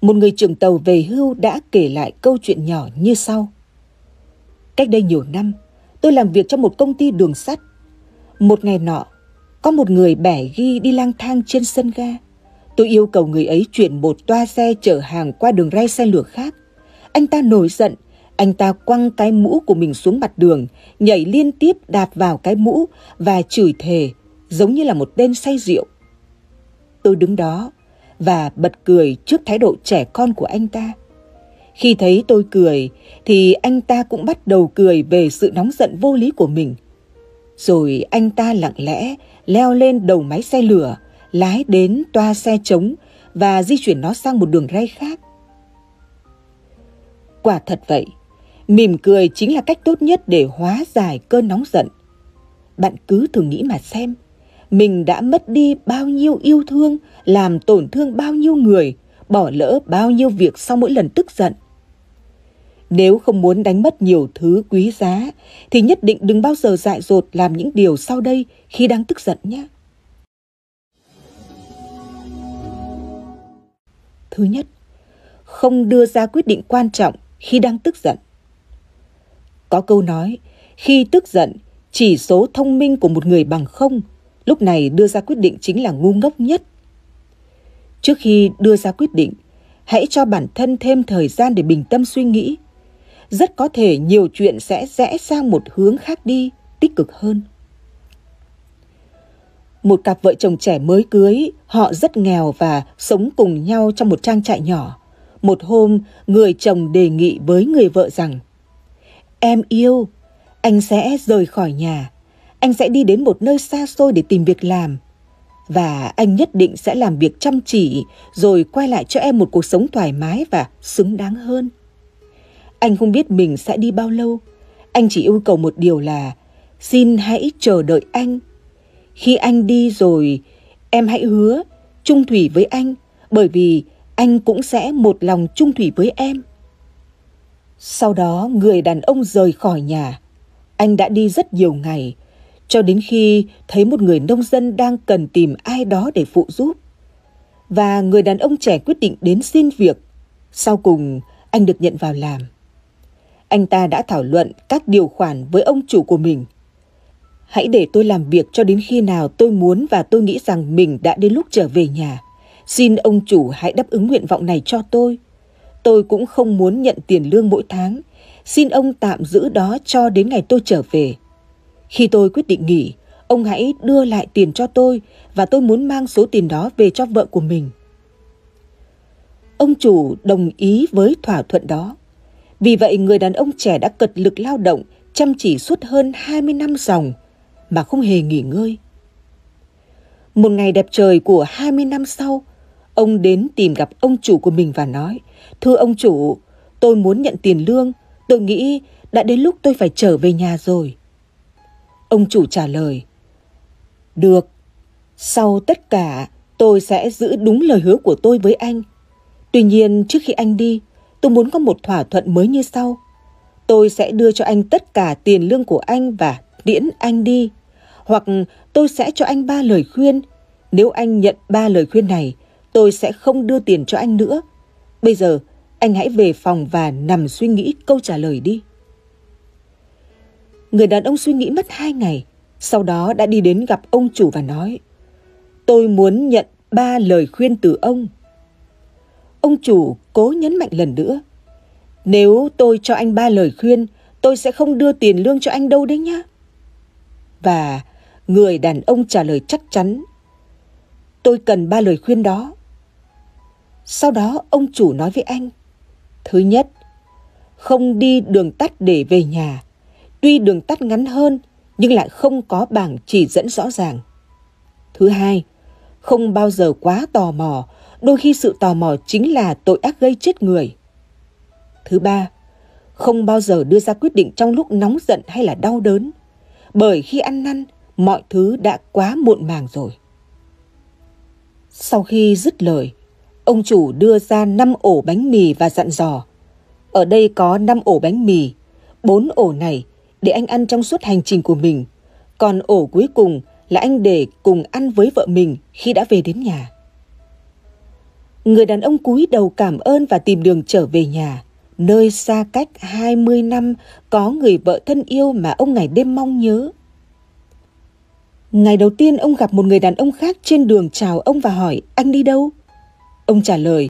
một người trưởng tàu về hưu đã kể lại câu chuyện nhỏ như sau. Cách đây nhiều năm, tôi làm việc trong một công ty đường sắt. Một ngày nọ, có một người bẻ ghi đi lang thang trên sân ga. Tôi yêu cầu người ấy chuyển một toa xe chở hàng qua đường ray xe lửa khác. Anh ta nổi giận, anh ta quăng cái mũ của mình xuống mặt đường, nhảy liên tiếp đạp vào cái mũ và chửi thề, giống như là một tên say rượu. Tôi đứng đó, và bật cười trước thái độ trẻ con của anh ta. Khi thấy tôi cười thì anh ta cũng bắt đầu cười về sự nóng giận vô lý của mình. Rồi anh ta lặng lẽ leo lên đầu máy xe lửa, lái đến toa xe trống và di chuyển nó sang một đường ray khác. Quả thật vậy, mỉm cười chính là cách tốt nhất để hóa giải cơn nóng giận. Bạn cứ thử nghĩ mà xem – mình đã mất đi bao nhiêu yêu thương, làm tổn thương bao nhiêu người, bỏ lỡ bao nhiêu việc sau mỗi lần tức giận. Nếu không muốn đánh mất nhiều thứ quý giá, thì nhất định đừng bao giờ dại dột làm những điều sau đây khi đang tức giận nhé. Thứ nhất, không đưa ra quyết định quan trọng khi đang tức giận. Có câu nói, khi tức giận, chỉ số thông minh của một người bằng không – lúc này đưa ra quyết định chính là ngu ngốc nhất. Trước khi đưa ra quyết định, hãy cho bản thân thêm thời gian để bình tâm suy nghĩ. Rất có thể nhiều chuyện sẽ rẽ sang một hướng khác đi, tích cực hơn. Một cặp vợ chồng trẻ mới cưới, họ rất nghèo và sống cùng nhau trong một trang trại nhỏ. Một hôm, người chồng đề nghị với người vợ rằng Em yêu, anh sẽ rời khỏi nhà, anh sẽ đi đến một nơi xa xôi để tìm việc làm và anh nhất định sẽ làm việc chăm chỉ rồi quay lại cho em một cuộc sống thoải mái và xứng đáng hơn anh không biết mình sẽ đi bao lâu anh chỉ yêu cầu một điều là xin hãy chờ đợi anh khi anh đi rồi em hãy hứa trung thủy với anh bởi vì anh cũng sẽ một lòng trung thủy với em sau đó người đàn ông rời khỏi nhà anh đã đi rất nhiều ngày cho đến khi thấy một người nông dân đang cần tìm ai đó để phụ giúp. Và người đàn ông trẻ quyết định đến xin việc. Sau cùng, anh được nhận vào làm. Anh ta đã thảo luận các điều khoản với ông chủ của mình. Hãy để tôi làm việc cho đến khi nào tôi muốn và tôi nghĩ rằng mình đã đến lúc trở về nhà. Xin ông chủ hãy đáp ứng nguyện vọng này cho tôi. Tôi cũng không muốn nhận tiền lương mỗi tháng. Xin ông tạm giữ đó cho đến ngày tôi trở về khi tôi quyết định nghỉ, ông hãy đưa lại tiền cho tôi và tôi muốn mang số tiền đó về cho vợ của mình. Ông chủ đồng ý với thỏa thuận đó. Vì vậy người đàn ông trẻ đã cật lực lao động, chăm chỉ suốt hơn 20 năm dòng mà không hề nghỉ ngơi. Một ngày đẹp trời của 20 năm sau, ông đến tìm gặp ông chủ của mình và nói, Thưa ông chủ, tôi muốn nhận tiền lương, tôi nghĩ đã đến lúc tôi phải trở về nhà rồi. Ông chủ trả lời. Được, sau tất cả tôi sẽ giữ đúng lời hứa của tôi với anh. Tuy nhiên trước khi anh đi, tôi muốn có một thỏa thuận mới như sau. Tôi sẽ đưa cho anh tất cả tiền lương của anh và tiễn anh đi. Hoặc tôi sẽ cho anh ba lời khuyên. Nếu anh nhận ba lời khuyên này, tôi sẽ không đưa tiền cho anh nữa. Bây giờ, anh hãy về phòng và nằm suy nghĩ câu trả lời đi. Người đàn ông suy nghĩ mất hai ngày, sau đó đã đi đến gặp ông chủ và nói, tôi muốn nhận ba lời khuyên từ ông. Ông chủ cố nhấn mạnh lần nữa, nếu tôi cho anh ba lời khuyên, tôi sẽ không đưa tiền lương cho anh đâu đấy nhá. Và người đàn ông trả lời chắc chắn, tôi cần ba lời khuyên đó. Sau đó ông chủ nói với anh, thứ nhất, không đi đường tắt để về nhà tuy đường tắt ngắn hơn nhưng lại không có bảng chỉ dẫn rõ ràng. Thứ hai, không bao giờ quá tò mò, đôi khi sự tò mò chính là tội ác gây chết người. Thứ ba, không bao giờ đưa ra quyết định trong lúc nóng giận hay là đau đớn, bởi khi ăn năn, mọi thứ đã quá muộn màng rồi. Sau khi dứt lời, ông chủ đưa ra 5 ổ bánh mì và dặn dò. Ở đây có 5 ổ bánh mì, 4 ổ này để anh ăn trong suốt hành trình của mình. Còn ổ cuối cùng là anh để cùng ăn với vợ mình khi đã về đến nhà. Người đàn ông cúi đầu cảm ơn và tìm đường trở về nhà, nơi xa cách 20 năm có người vợ thân yêu mà ông ngày đêm mong nhớ. Ngày đầu tiên ông gặp một người đàn ông khác trên đường chào ông và hỏi anh đi đâu? Ông trả lời